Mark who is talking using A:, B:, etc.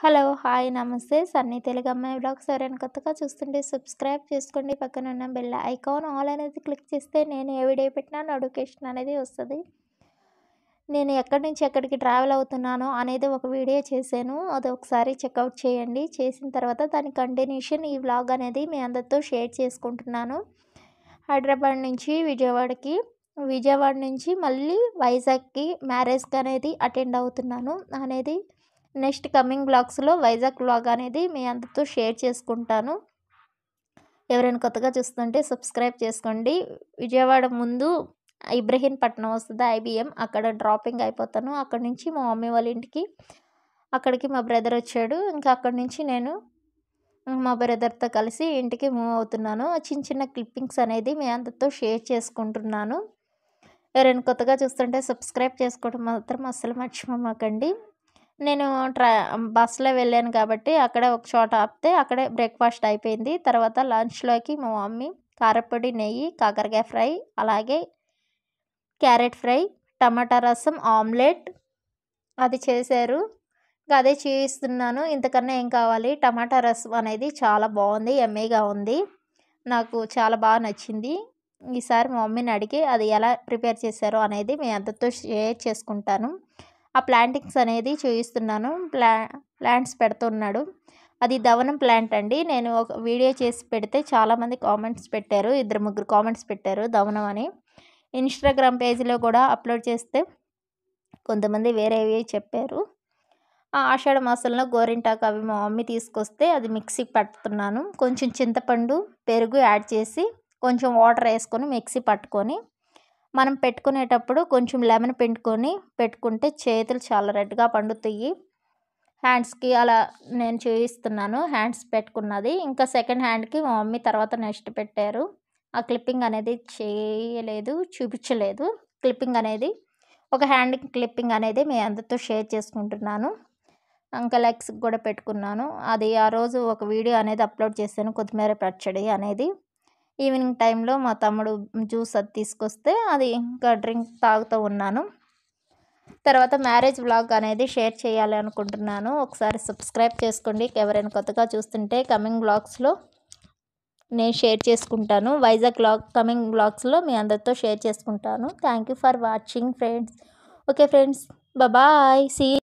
A: hello hi నమస్తే సన్నీ తెలుగు అమ్మాయి blogs ఎవరైనా కొత్తగా చూస్తుంటే సబ్స్క్రైబ్ చేసుకోండి పక్కన ఉన్న బెల్ ఐకాన్ ఆల్ అనేది క్లిక్ చేస్తే నేను ఏ వీడియో పెట్టినా నోటిఫికేషన్ అనేది వస్తుంది నేను ఎక్కడి నుంచి ఎక్కడికి ట్రావెల్ అవుతున్నానో అనేది ఒక వీడియో చేశాను అది ఒకసారి చెక్అవుట్ చేయండి చేసిన తర్వాత దాని కంటిన్యూషన్ ఈ వ్లాగ్ అనేది మీ అందరితో షేర్ చేసుకుంటున్నాను హైదరాబాద్ నుంచి విజయవాడకి విజయవాడ నుంచి మళ్ళీ వైజాగ్కి మ్యారేజ్కి అనేది అటెండ్ అవుతున్నాను అనేది నెక్స్ట్ కమింగ్ బ్లాగ్స్లో వైజాగ్ బ్లాగ్ అనేది మీ అందరితో షేర్ చేసుకుంటాను ఎవరైనా కొత్తగా చూస్తుంటే సబ్స్క్రైబ్ చేసుకోండి విజయవాడ ముందు ఇబ్రహీంపట్నం వస్తుంది ఐబిఎం అక్కడ డ్రాపింగ్ అయిపోతాను అక్కడి నుంచి మా మమ్మీ వాళ్ళ ఇంటికి అక్కడికి మా బ్రదర్ వచ్చాడు ఇంకా అక్కడి నుంచి నేను మా బ్రదర్తో కలిసి ఇంటికి మూవ్ అవుతున్నాను చిన్న చిన్న క్లిప్పింగ్స్ అనేది మీ అందరితో షేర్ చేసుకుంటున్నాను ఎవరైనా కొత్తగా చూస్తుంటే సబ్స్క్రైబ్ చేసుకోవడం మాత్రం అస్సలు మర్చిపోమాకండి నేను ట్రా బస్లో వెళ్ళాను కాబట్టి అక్కడే ఒక చోట ఆపితే అక్కడే బ్రేక్ఫాస్ట్ అయిపోయింది తర్వాత లంచ్లోకి మా మమ్మీ కారపొడి నెయ్యి కాకరకాయ ఫ్రై అలాగే క్యారెట్ ఫ్రై టమాటా రసం ఆమ్లెట్ అది చేశారు అదే చేయిస్తున్నాను ఇంతకన్నా ఏం కావాలి టమాటా రసం అనేది చాలా బాగుంది ఎమ్మీగా ఉంది నాకు చాలా బాగా నచ్చింది ఈసారి మా మమ్మీని అడిగి అది ఎలా ప్రిపేర్ చేశారో అనేది మీ అందరితో షేర్ చేసుకుంటాను ఆ ప్లాంటింగ్స్ అనేది చూపిస్తున్నాను ప్లా ప్లాంట్స్ పెడుతున్నాడు అది ధవనం ప్లాంట్ అండి నేను ఒక వీడియో చేసి పెడితే చాలామంది కామెంట్స్ పెట్టారు ఇద్దరు ముగ్గురు కామెంట్స్ పెట్టారు ధవనం అని ఇన్స్టాగ్రామ్ పేజీలో కూడా అప్లోడ్ చేస్తే కొంతమంది వేరేవి చెప్పారు ఆషాఢ మాసంలో గోరింటాకు అవి మా మమ్మీ తీసుకొస్తే అది మిక్సీ పట్టుతున్నాను కొంచెం చింతపండు పెరుగు యాడ్ చేసి కొంచెం వాటర్ వేసుకొని మిక్సీ పట్టుకొని మనం పెట్టుకునేటప్పుడు కొంచెం లెమన్ పిండుకొని పెట్టుకుంటే చేతులు చాలా రెడ్గా పండుతాయి హ్యాండ్స్కి అలా నేను చూపిస్తున్నాను హ్యాండ్స్ పెట్టుకున్నది ఇంకా సెకండ్ హ్యాండ్కి మా మమ్మీ తర్వాత నెక్స్ట్ పెట్టారు ఆ క్లిప్పింగ్ అనేది చేయలేదు చూపించలేదు క్లిప్పింగ్ అనేది ఒక హ్యాండ్ క్లిప్పింగ్ అనేది మీ అందరితో షేర్ చేసుకుంటున్నాను ఇంకా లెగ్స్ కూడా పెట్టుకున్నాను అది ఆ రోజు ఒక వీడియో అనేది అప్లోడ్ చేశాను కొత్తిమీర పచ్చడి అనేది ఈవినింగ్ టైంలో మా తమ్ముడు జ్యూస్ అది తీసుకొస్తే అది ఇంకా డ్రింక్ తాగుతూ ఉన్నాను తర్వాత మ్యారేజ్ బ్లాగ్ అనేది షేర్ చేయాలి అనుకుంటున్నాను ఒకసారి సబ్స్క్రైబ్ చేసుకోండి ఎవరైనా కొత్తగా చూస్తుంటే కమింగ్ బ్లాగ్స్లో నేను షేర్ చేసుకుంటాను వైజాగ్ బ్లాగ్ కమింగ్ బ్లాగ్స్లో మీ అందరితో షేర్ చేసుకుంటాను thank you for watching friends okay friends bye see